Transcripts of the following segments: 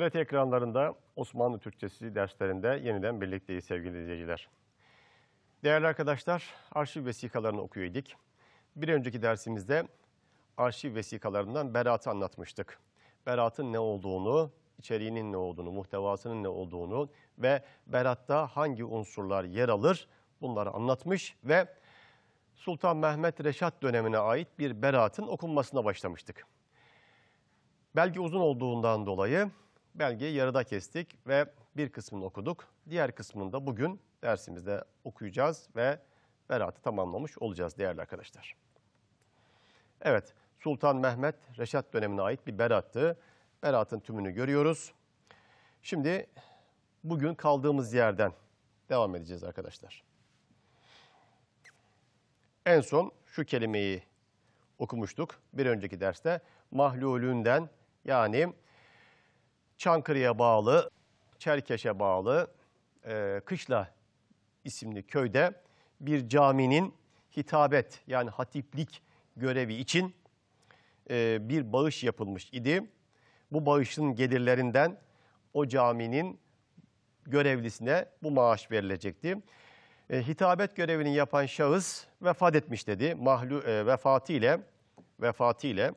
TRT ekranlarında Osmanlı Türkçesi derslerinde yeniden birlikteyiz sevgili izleyiciler. Değerli arkadaşlar, arşiv vesikalarını okuyorduk. Bir önceki dersimizde arşiv vesikalarından beratı anlatmıştık. Beratın ne olduğunu, içeriğinin ne olduğunu, muhtevasının ne olduğunu ve beratta hangi unsurlar yer alır bunları anlatmış ve Sultan Mehmet Reşat dönemine ait bir beratın okunmasına başlamıştık. Belge uzun olduğundan dolayı belgeyi yarıda kestik ve bir kısmını okuduk. Diğer kısmını da bugün dersimizde okuyacağız ve beraatı tamamlamış olacağız değerli arkadaşlar. Evet, Sultan Mehmet Reşat dönemine ait bir berattı. Beratın tümünü görüyoruz. Şimdi bugün kaldığımız yerden devam edeceğiz arkadaşlar. En son şu kelimeyi okumuştuk bir önceki derste. Mahlulünden yani Çankırı'ya bağlı, Çerkeş'e bağlı e, Kışla isimli köyde bir caminin hitabet yani hatiplik görevi için e, bir bağış yapılmış idi. Bu bağışın gelirlerinden o caminin görevlisine bu maaş verilecekti. E, hitabet görevini yapan şahıs vefat etmiş dedi. Mahlu e, vefatı ile vefatı ile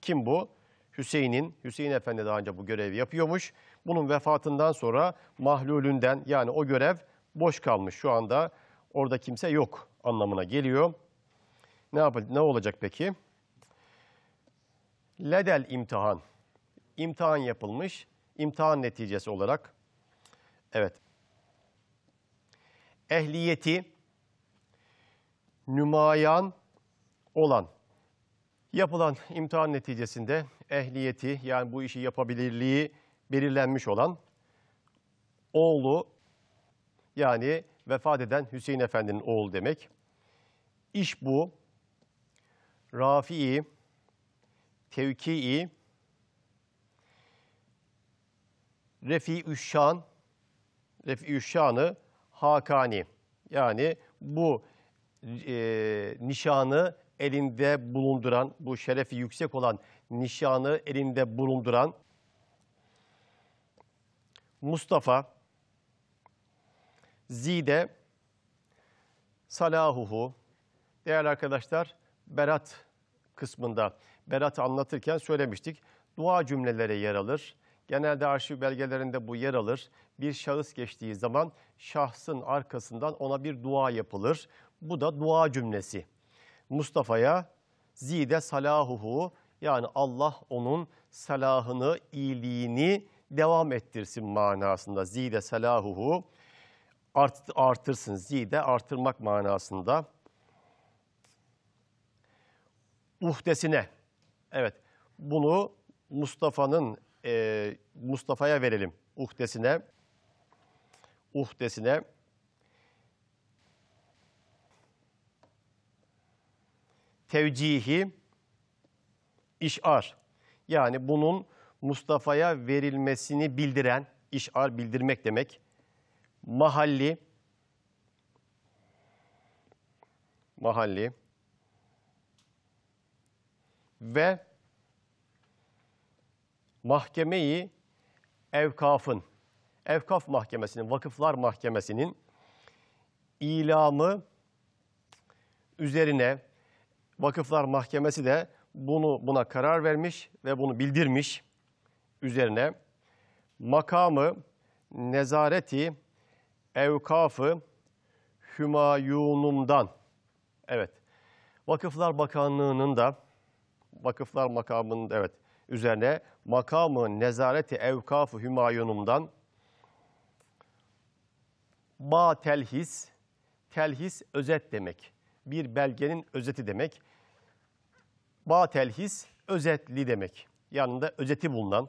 kim bu? Hüseyin'in, Hüseyin Efendi daha önce bu görevi yapıyormuş. Bunun vefatından sonra mahlulünden yani o görev boş kalmış. Şu anda orada kimse yok anlamına geliyor. Ne, yap ne olacak peki? Ledel imtihan. İmtihan yapılmış. İmtihan neticesi olarak. Evet. Ehliyeti nümayan olan yapılan imtihan neticesinde ehliyeti yani bu işi yapabilirliği belirlenmiş olan oğlu yani vefat eden Hüseyin Efendi'nin oğlu demek. İş bu. Rafi'i, Tevki'i, Refi Üşşan, Refi Üşşan'ı Hakani. Yani bu e, nişanı elinde bulunduran, bu şerefi yüksek olan nişanı elinde bulunduran Mustafa, Zide, Salahuhu, değerli arkadaşlar Berat kısmında berat anlatırken söylemiştik. Dua cümleleri yer alır. Genelde arşiv belgelerinde bu yer alır. Bir şahıs geçtiği zaman şahsın arkasından ona bir dua yapılır. Bu da dua cümlesi. Mustafa'ya zide salahuhu yani Allah onun selahını iyiliğini devam ettirsin manasında. Zide salahuhu art, artırsın. Zide artırmak manasında. Uhdesine. Evet bunu Mustafa'nın e, Mustafa'ya verelim. Uhdesine. Uhdesine. Tevcihi işar yani bunun Mustafa'ya verilmesini bildiren işar bildirmek demek. Mahalli mahalli ve mahkemeyi evkafın, evkaf mahkemesinin, vakıflar mahkemesinin ilamı üzerine vakıflar mahkemesi de bunu buna karar vermiş ve bunu bildirmiş. Üzerine makamı, nezareti, evkafı Hümayunum'dan. Evet. Vakıflar Bakanlığı'nın da Vakıflar makamının evet üzerine makamı nezareti evkafı Hümayunum'dan ba telhis telhis özet demek. Bir belgenin özeti demek. Batelhis özetli demek. Yanında özeti bulunan.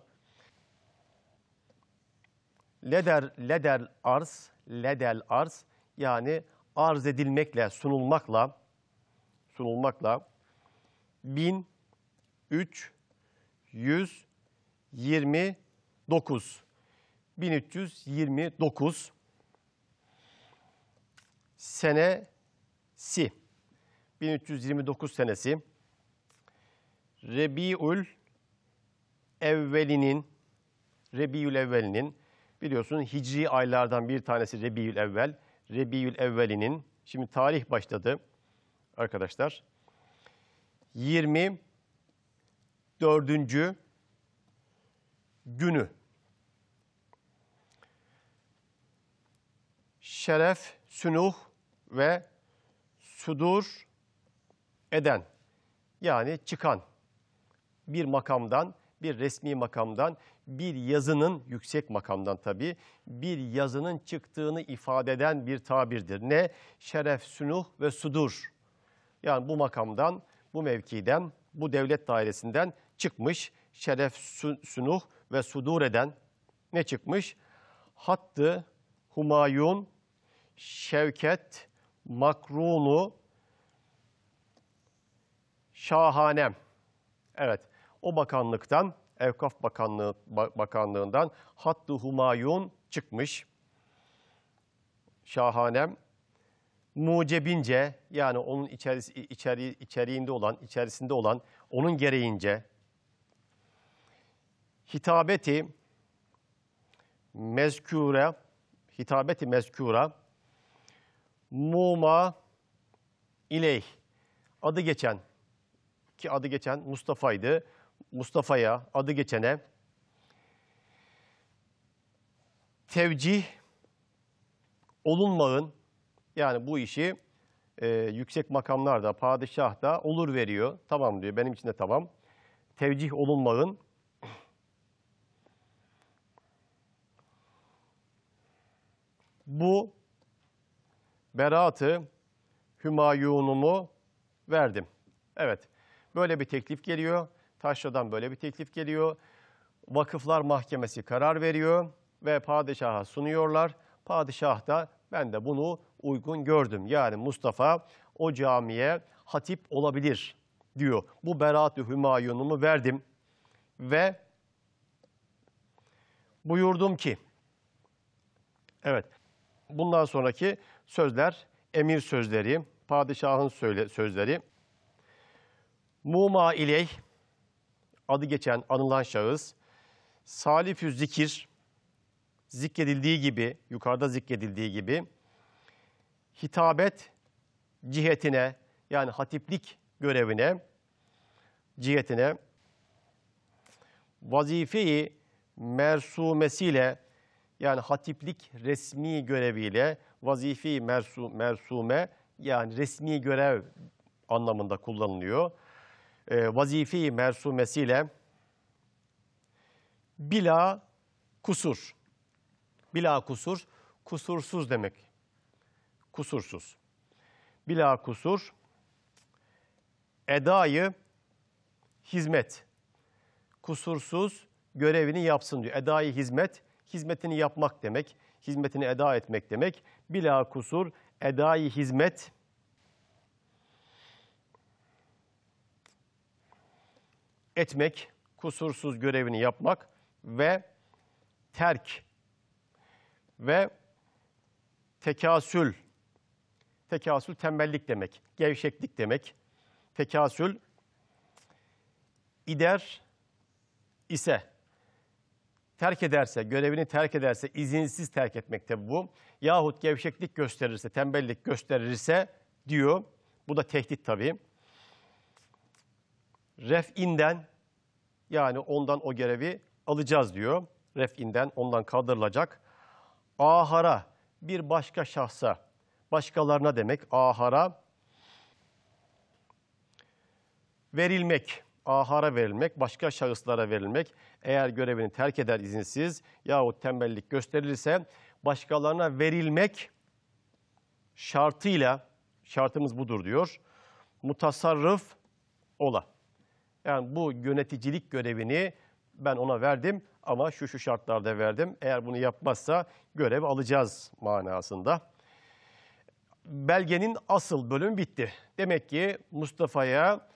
Leder, leder arz, ledel arz yani arz edilmekle, sunulmakla, sunulmakla bin üç yüz yirmi dokuz. Bin üç yüz yirmi dokuz senesi. 1329 senesi. Rebiül Evvelinin Rebiül Evvelinin biliyorsun, Hicri aylardan bir tanesi Rebiül Evvel. Rebiül Evvelinin şimdi tarih başladı arkadaşlar. 24. günü şeref, sünuh ve sudur eden yani çıkan bir makamdan, bir resmi makamdan, bir yazının, yüksek makamdan tabii, bir yazının çıktığını ifade eden bir tabirdir. Ne? Şeref, sünuh ve sudur. Yani bu makamdan, bu mevkiden, bu devlet dairesinden çıkmış şeref, sünuh ve sudur eden ne çıkmış? Hattı, Humayun, Şevket, Makrunu, Şahanem. Evet o bakanlıktan, Evkaf Bakanlığı, Bakanlığı'ndan Hattı Humayun çıkmış. Şahanem. Mucebince yani onun içerisi, içeri, içeriğinde olan, içerisinde olan, onun gereğince hitabeti mezkure, hitabeti mezkura muma ileyh adı geçen ki adı geçen Mustafa'ydı. Mustafa'ya, adı geçene tevcih olunmağın yani bu işi e, yüksek makamlarda, padişah da olur veriyor. Tamam diyor, benim için de tamam. Tevcih olunmağın bu beraatı hümayunumu verdim. Evet, böyle bir teklif geliyor. Taşra'dan böyle bir teklif geliyor. Vakıflar Mahkemesi karar veriyor ve padişaha sunuyorlar. Padişah da ben de bunu uygun gördüm. Yani Mustafa o camiye hatip olabilir diyor. Bu beraat-ı hümayunumu verdim ve buyurdum ki, evet bundan sonraki sözler emir sözleri, padişahın sözleri. Muma ileyh adı geçen anılan şahıs salifü zikir zikredildiği gibi yukarıda zikredildiği gibi hitabet cihetine yani hatiplik görevine cihetine vazifeyi mersumesiyle yani hatiplik resmi göreviyle vazifeyi mersu, mersume yani resmi görev anlamında kullanılıyor e, vazifi mersumesiyle bila kusur. Bila kusur, kusursuz demek. Kusursuz. Bila kusur, edayı hizmet. Kusursuz görevini yapsın diyor. Edayı hizmet, hizmetini yapmak demek. Hizmetini eda etmek demek. Bila kusur, edayı hizmet etmek, kusursuz görevini yapmak ve terk ve tekasül. Tekasül tembellik demek, gevşeklik demek. Tekasül ider ise terk ederse, görevini terk ederse, izinsiz terk etmekte bu. Yahut gevşeklik gösterirse, tembellik gösterirse diyor. Bu da tehdit tabii ref'inden yani ondan o görevi alacağız diyor. Ref'inden ondan kaldırılacak. Ahara bir başka şahsa, başkalarına demek ahara verilmek. Ahara verilmek, başka şahıslara verilmek. Eğer görevini terk eder izinsiz yahut tembellik gösterilirse başkalarına verilmek şartıyla, şartımız budur diyor, mutasarrıf ola. Yani bu yöneticilik görevini ben ona verdim ama şu şu şartlarda verdim. Eğer bunu yapmazsa görev alacağız manasında. Belgenin asıl bölümü bitti. Demek ki Mustafa'ya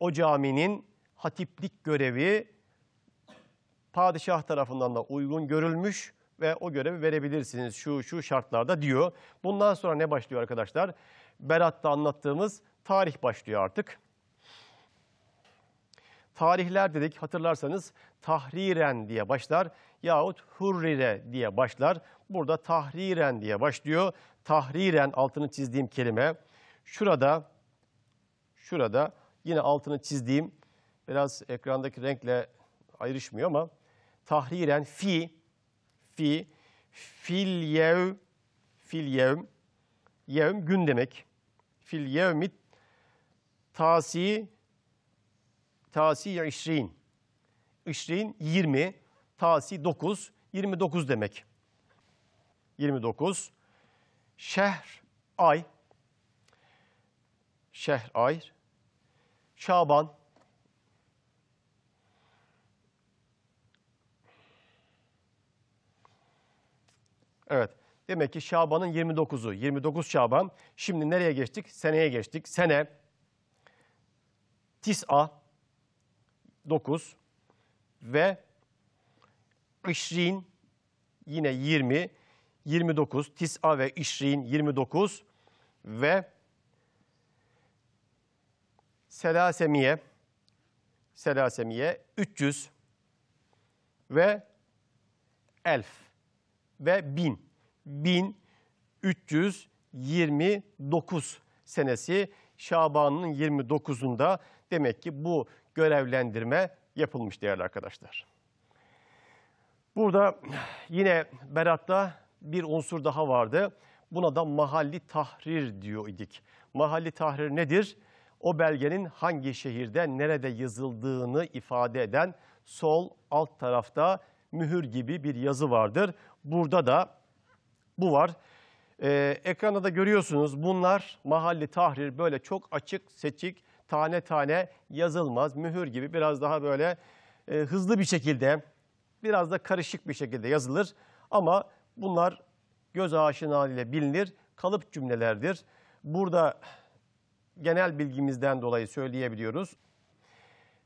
o caminin hatiplik görevi padişah tarafından da uygun görülmüş ve o görevi verebilirsiniz şu şu şartlarda diyor. Bundan sonra ne başlıyor arkadaşlar? Berat'ta anlattığımız tarih başlıyor artık. Tarihler dedik hatırlarsanız tahriren diye başlar yahut hurrire diye başlar. Burada tahriren diye başlıyor. Tahriren altını çizdiğim kelime. Şurada, şurada yine altını çizdiğim biraz ekrandaki renkle ayrışmıyor ama tahriren fi, fi, fil yev, fil yevm, yevm gün demek. Fil yevmit tasi tasi 20. 20 20 tasi 9 29 demek. 29 şehr ay şehr ay Şaban Evet. Demek ki Şaban'ın 29'u. 29 Şaban. Şimdi nereye geçtik? Seneye geçtik. Sene Tis'a 9 ve işrin yine 20, 29, tis'a ve işrin 29 ve selasemiye, selasemiye 300 ve elf ve bin, 1329 senesi Şaban'ın 29'unda demek ki bu görevlendirme yapılmış değerli arkadaşlar. Burada yine Berat'ta bir unsur daha vardı. Buna da mahalli tahrir diyor idik. Mahalli tahrir nedir? O belgenin hangi şehirde, nerede yazıldığını ifade eden sol alt tarafta mühür gibi bir yazı vardır. Burada da bu var. Ee, ekranda da görüyorsunuz bunlar mahalli tahrir böyle çok açık seçik tane tane yazılmaz. Mühür gibi biraz daha böyle e, hızlı bir şekilde, biraz da karışık bir şekilde yazılır. Ama bunlar göz aşina ile bilinir, kalıp cümlelerdir. Burada genel bilgimizden dolayı söyleyebiliyoruz.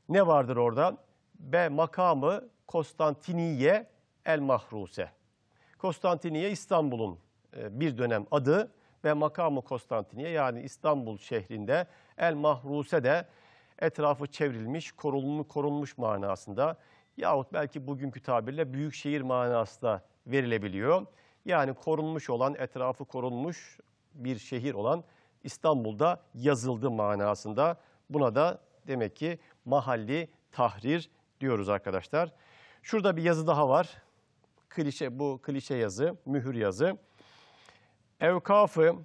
Ne vardır orada? B makamı Konstantiniye el Mahruse. Konstantiniye İstanbul'un e, bir dönem adı ve makamı Konstantiniye yani İstanbul şehrinde El mahruse de etrafı çevrilmiş, korunmuş, korunmuş manasında yahut belki bugünkü tabirle büyük şehir manasında verilebiliyor. Yani korunmuş olan, etrafı korunmuş bir şehir olan İstanbul'da yazıldı manasında. Buna da demek ki mahalli tahrir diyoruz arkadaşlar. Şurada bir yazı daha var. Klişe bu klişe yazı, mühür yazı. Evkafı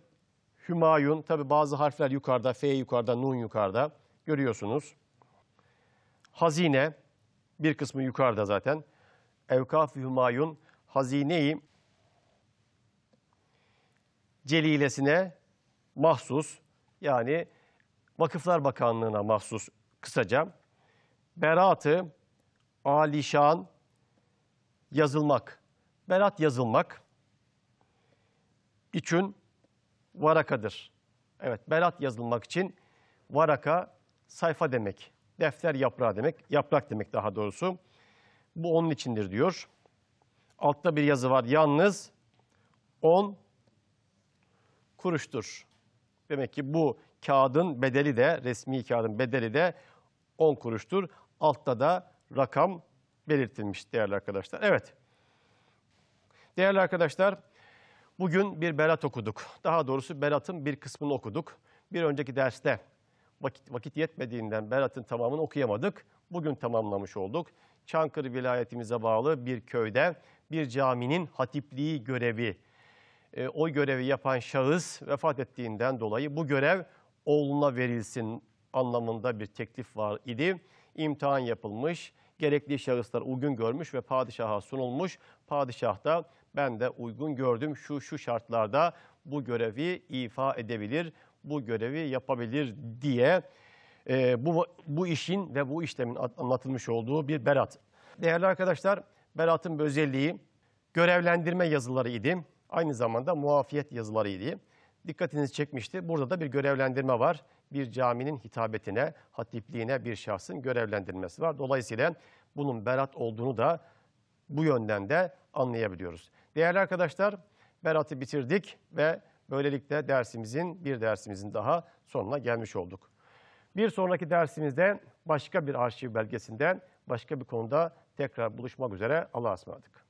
Hümayun, tabi bazı harfler yukarıda, F yukarıda, Nun yukarıda görüyorsunuz. Hazine, bir kısmı yukarıda zaten. Evkaf-ı Hümayun, hazineyi celilesine mahsus, yani Vakıflar Bakanlığı'na mahsus kısaca. Beratı, alişan, yazılmak. Berat yazılmak için varakadır. Evet berat yazılmak için varaka sayfa demek. Defter yaprağı demek. Yaprak demek daha doğrusu. Bu onun içindir diyor. Altta bir yazı var. Yalnız 10 kuruştur. Demek ki bu kağıdın bedeli de, resmi kağıdın bedeli de 10 kuruştur. Altta da rakam belirtilmiş değerli arkadaşlar. Evet. Değerli arkadaşlar, Bugün bir berat okuduk. Daha doğrusu beratın bir kısmını okuduk. Bir önceki derste vakit, vakit yetmediğinden beratın tamamını okuyamadık. Bugün tamamlamış olduk. Çankırı vilayetimize bağlı bir köyde bir caminin hatipliği görevi. E, o görevi yapan şahıs vefat ettiğinden dolayı bu görev oğluna verilsin anlamında bir teklif var idi. İmtihan yapılmış, gerekli şahıslar uygun görmüş ve padişaha sunulmuş. Padişah da ben de uygun gördüm şu şu şartlarda bu görevi ifa edebilir, bu görevi yapabilir diye e, bu, bu işin ve bu işlemin anlatılmış olduğu bir berat. Değerli arkadaşlar, beratın bir özelliği görevlendirme yazıları idi. Aynı zamanda muafiyet yazıları idi. Dikkatinizi çekmişti. Burada da bir görevlendirme var. Bir caminin hitabetine, hatipliğine bir şahsın görevlendirmesi var. Dolayısıyla bunun berat olduğunu da bu yönden de anlayabiliyoruz. Değerli arkadaşlar, Berat'ı bitirdik ve böylelikle dersimizin bir dersimizin daha sonuna gelmiş olduk. Bir sonraki dersimizde başka bir arşiv belgesinden başka bir konuda tekrar buluşmak üzere Allah'a ısmarladık.